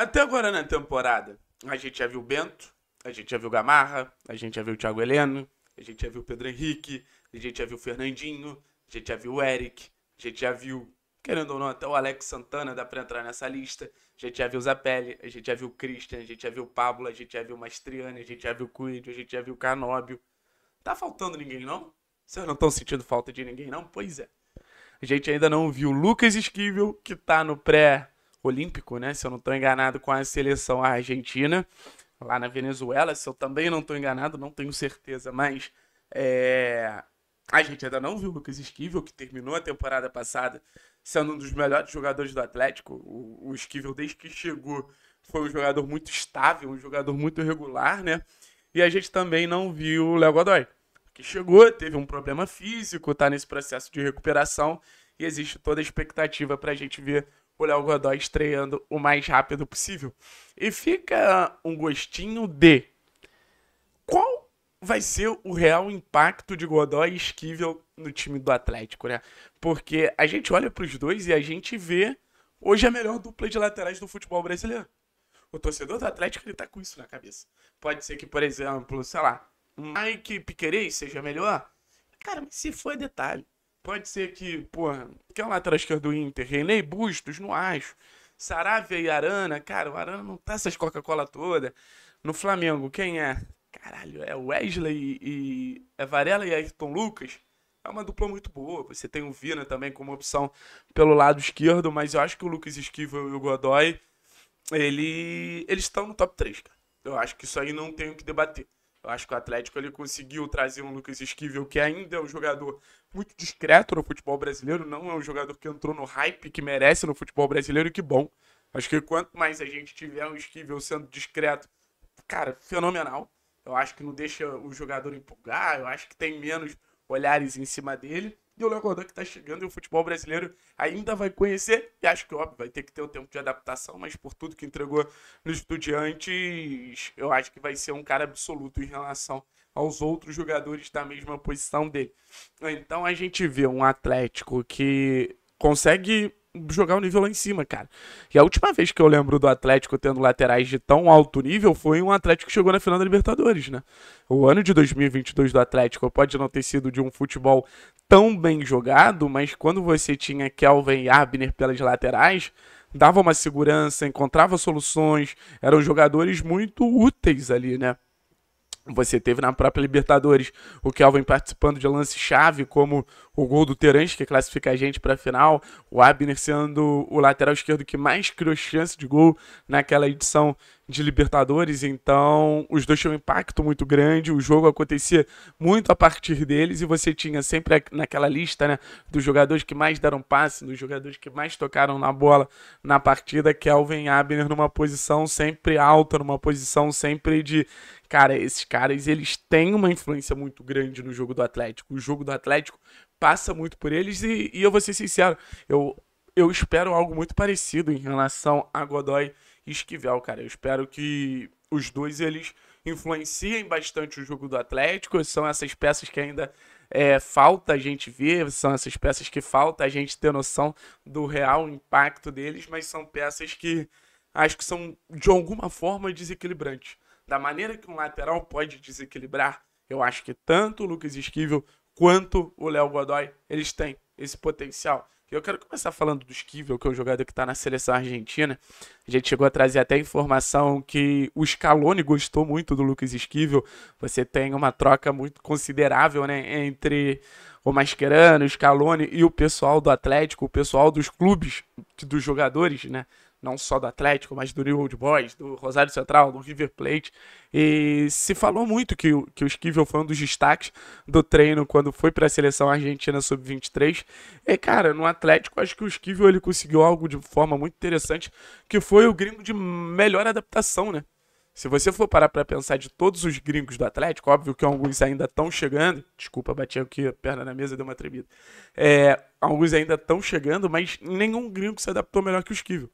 Até agora na temporada, a gente já viu o Bento, a gente já viu o Gamarra, a gente já viu o Thiago Heleno, a gente já viu o Pedro Henrique, a gente já viu o Fernandinho, a gente já viu o Eric, a gente já viu, querendo ou não, até o Alex Santana dá pra entrar nessa lista, a gente já viu o Zapelli, a gente já viu o Christian, a gente já viu o Pablo, a gente já viu o Mastriani, a gente já viu o Cuidio, a gente já viu o Canóbio. Tá faltando ninguém, não? Vocês não estão sentindo falta de ninguém, não? Pois é. A gente ainda não viu o Lucas Esquivel, que tá no pré olímpico, né? Se eu não estou enganado, com a seleção argentina, lá na Venezuela. Se eu também não estou enganado, não tenho certeza, mas é... a gente ainda não viu o Lucas Esquivel, que terminou a temporada passada sendo um dos melhores jogadores do Atlético. O, o Esquivel, desde que chegou, foi um jogador muito estável, um jogador muito regular, né? E a gente também não viu o Léo Godoy, que chegou, teve um problema físico, está nesse processo de recuperação e existe toda a expectativa para a gente ver o Léo Godoy estreando o mais rápido possível. E fica um gostinho de qual vai ser o real impacto de Godoy e Esquivel no time do Atlético, né? Porque a gente olha para os dois e a gente vê hoje a melhor dupla de laterais do futebol brasileiro. O torcedor do Atlético ele tá com isso na cabeça. Pode ser que, por exemplo, sei lá, Mike Piquerez seja melhor. Cara, mas se for é detalhe. Pode ser que, porra, que é o lateral esquerdo é do Inter, René Bustos, não acho. Saravia e Arana, cara, o Arana não tá essas Coca-Cola toda. No Flamengo, quem é? Caralho, é Wesley e. É Varela e Ayrton Lucas. É uma dupla muito boa. Você tem o Vina também como opção pelo lado esquerdo, mas eu acho que o Lucas Esquiva e o Godoy, ele, eles estão no top 3, cara. Eu acho que isso aí não tenho que debater. Eu acho que o Atlético ele conseguiu trazer um Lucas Esquivel, que ainda é um jogador muito discreto no futebol brasileiro, não é um jogador que entrou no hype que merece no futebol brasileiro, e que bom. Acho que quanto mais a gente tiver um Esquivel sendo discreto, cara, fenomenal. Eu acho que não deixa o jogador empolgar, eu acho que tem menos olhares em cima dele. E o Léo que tá chegando e o futebol brasileiro ainda vai conhecer. E acho que, óbvio, vai ter que ter o tempo de adaptação, mas por tudo que entregou no Estudiantes, eu acho que vai ser um cara absoluto em relação aos outros jogadores da mesma posição dele. Então a gente vê um Atlético que consegue jogar o nível lá em cima, cara. E a última vez que eu lembro do Atlético tendo laterais de tão alto nível foi um Atlético que chegou na final da Libertadores, né? O ano de 2022 do Atlético pode não ter sido de um futebol tão bem jogado, mas quando você tinha Kelvin e Abner pelas laterais, dava uma segurança, encontrava soluções, eram jogadores muito úteis ali, né? Você teve na própria Libertadores o Kelvin participando de lance-chave, como o gol do Terence, que classifica a gente para a final, o Abner sendo o lateral esquerdo que mais criou chance de gol naquela edição de Libertadores. Então, os dois tinham um impacto muito grande, o jogo acontecia muito a partir deles, e você tinha sempre naquela lista né, dos jogadores que mais deram passe, dos jogadores que mais tocaram na bola na partida, Kelvin Abner numa posição sempre alta, numa posição sempre de Cara, esses caras, eles têm uma influência muito grande no jogo do Atlético. O jogo do Atlético passa muito por eles e, e eu vou ser sincero, eu, eu espero algo muito parecido em relação a Godoy e Esquivel, cara. Eu espero que os dois, eles influenciem bastante o jogo do Atlético, são essas peças que ainda é, falta a gente ver, são essas peças que falta a gente ter noção do real impacto deles, mas são peças que acho que são de alguma forma desequilibrantes da maneira que um lateral pode desequilibrar, eu acho que tanto o Lucas Esquivel quanto o Léo Godoy, eles têm esse potencial. Eu quero começar falando do Esquivel, que é o um jogador que está na seleção argentina. A gente chegou a trazer até informação que o Scaloni gostou muito do Lucas Esquivel. Você tem uma troca muito considerável né, entre o Mascherano, o Scaloni e o pessoal do Atlético, o pessoal dos clubes, dos jogadores, né? não só do Atlético, mas do New Old Boys, do Rosário Central, do River Plate. E se falou muito que, que o Esquivel foi um dos destaques do treino quando foi para a seleção argentina sub-23. E, cara, no Atlético, acho que o Esquivel ele conseguiu algo de forma muito interessante, que foi o gringo de melhor adaptação, né? Se você for parar para pensar de todos os gringos do Atlético, óbvio que alguns ainda estão chegando. Desculpa, bati aqui a perna na mesa e deu uma tremida. É, alguns ainda estão chegando, mas nenhum gringo se adaptou melhor que o Esquivel.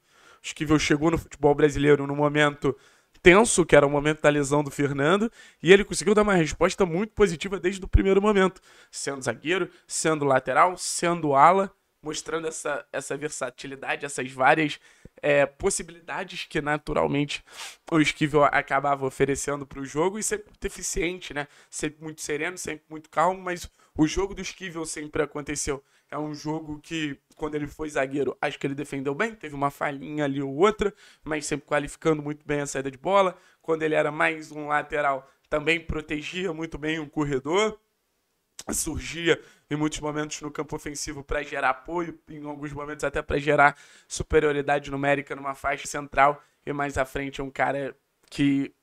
Esquivel chegou no futebol brasileiro no momento tenso, que era o momento da lesão do Fernando, e ele conseguiu dar uma resposta muito positiva desde o primeiro momento, sendo zagueiro, sendo lateral, sendo ala, mostrando essa, essa versatilidade, essas várias é, possibilidades que naturalmente o Esquivel acabava oferecendo para o jogo, e sempre muito eficiente, né? Sempre muito sereno, sempre muito calmo, mas o jogo do Esquivel sempre aconteceu. É um jogo que, quando ele foi zagueiro, acho que ele defendeu bem, teve uma falhinha ali ou outra, mas sempre qualificando muito bem a saída de bola. Quando ele era mais um lateral, também protegia muito bem o corredor. Surgia em muitos momentos no campo ofensivo para gerar apoio, em alguns momentos até para gerar superioridade numérica numa faixa central. E mais à frente é um cara que,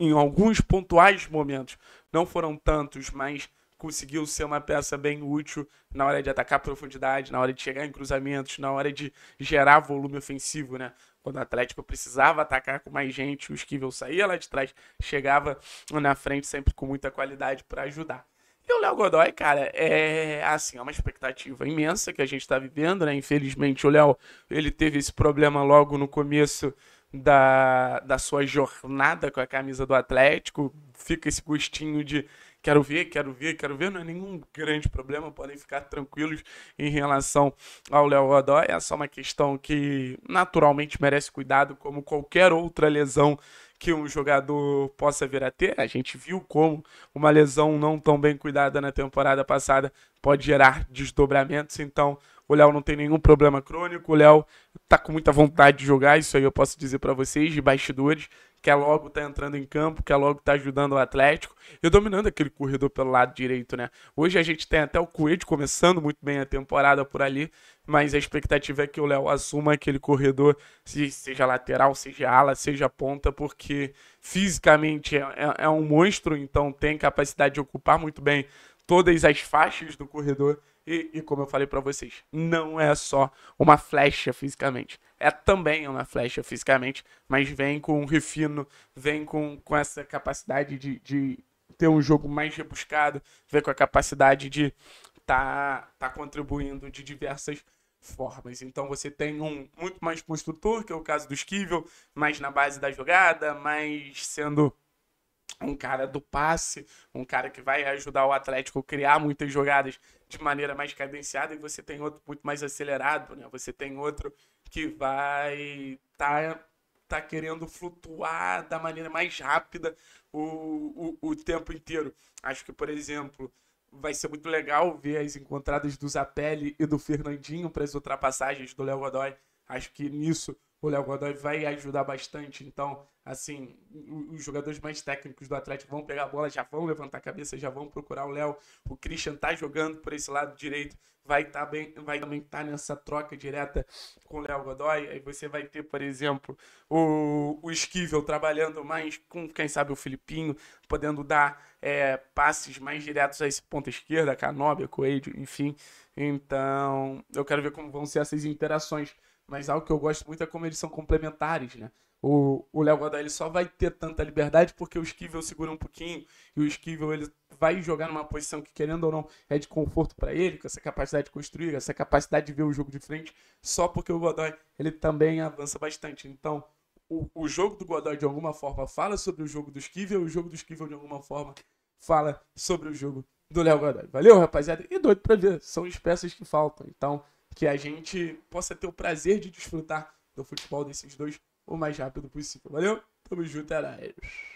em alguns pontuais momentos, não foram tantos, mas conseguiu ser uma peça bem útil na hora de atacar profundidade, na hora de chegar em cruzamentos, na hora de gerar volume ofensivo, né? Quando o Atlético precisava atacar com mais gente, o Esquivel saía lá de trás, chegava na frente sempre com muita qualidade para ajudar. E o Léo Godoy, cara, é assim, é uma expectativa imensa que a gente está vivendo, né? Infelizmente, o Léo, ele teve esse problema logo no começo da, da sua jornada com a camisa do Atlético. Fica esse gostinho de quero ver, quero ver, quero ver, não é nenhum grande problema, podem ficar tranquilos em relação ao Léo Godoy. Essa é uma questão que naturalmente merece cuidado, como qualquer outra lesão que um jogador possa vir a ter. A gente viu como uma lesão não tão bem cuidada na temporada passada pode gerar desdobramentos, então o Léo não tem nenhum problema crônico, o Léo tá com muita vontade de jogar, isso aí eu posso dizer para vocês, de bastidores, quer logo tá entrando em campo, quer logo tá ajudando o Atlético e dominando aquele corredor pelo lado direito, né? Hoje a gente tem até o Coelho começando muito bem a temporada por ali, mas a expectativa é que o Léo assuma aquele corredor, seja lateral, seja ala, seja ponta, porque fisicamente é, é, é um monstro, então tem capacidade de ocupar muito bem todas as faixas do corredor e, e como eu falei para vocês, não é só uma flecha fisicamente. É também uma flecha fisicamente, mas vem com um refino, vem com, com essa capacidade de, de ter um jogo mais rebuscado, vem com a capacidade de tá, tá contribuindo de diversas formas. Então você tem um muito mais construtor, que é o caso do Esquivel, mais na base da jogada, mais sendo um cara do passe, um cara que vai ajudar o Atlético a criar muitas jogadas de maneira mais cadenciada e você tem outro muito mais acelerado, né? Você tem outro que vai tá tá querendo flutuar da maneira mais rápida o, o, o tempo inteiro. Acho que, por exemplo, vai ser muito legal ver as encontradas do Zapelli e do Fernandinho para as ultrapassagens do Léo Godoy. Acho que nisso o Léo Godoy vai ajudar bastante. Então, assim, os jogadores mais técnicos do Atlético vão pegar a bola, já vão levantar a cabeça, já vão procurar o Léo. O Christian tá jogando por esse lado direito, vai tá bem, vai também estar tá nessa troca direta com o Léo Godoy. Aí você vai ter, por exemplo, o, o Esquivel trabalhando mais com, quem sabe, o Filipinho, podendo dar é, passes mais diretos a esse ponta esquerda, Canóbia, Coelho, enfim. Então, eu quero ver como vão ser essas interações mas algo que eu gosto muito é como eles são complementares, né? O Léo Godoy ele só vai ter tanta liberdade porque o Esquivel segura um pouquinho e o Esquivel ele vai jogar numa posição que, querendo ou não, é de conforto para ele, com essa capacidade de construir, essa capacidade de ver o jogo de frente, só porque o Godoy ele também avança bastante. Então, o, o jogo do Godoy de alguma forma fala sobre o jogo do Esquivel, o jogo do Esquivel de alguma forma fala sobre o jogo do Léo Godoy. Valeu, rapaziada. E doido para ver, são as peças que faltam. Então, que a gente possa ter o prazer de desfrutar do futebol desses dois o mais rápido possível. Valeu? Tamo junto, Araios. É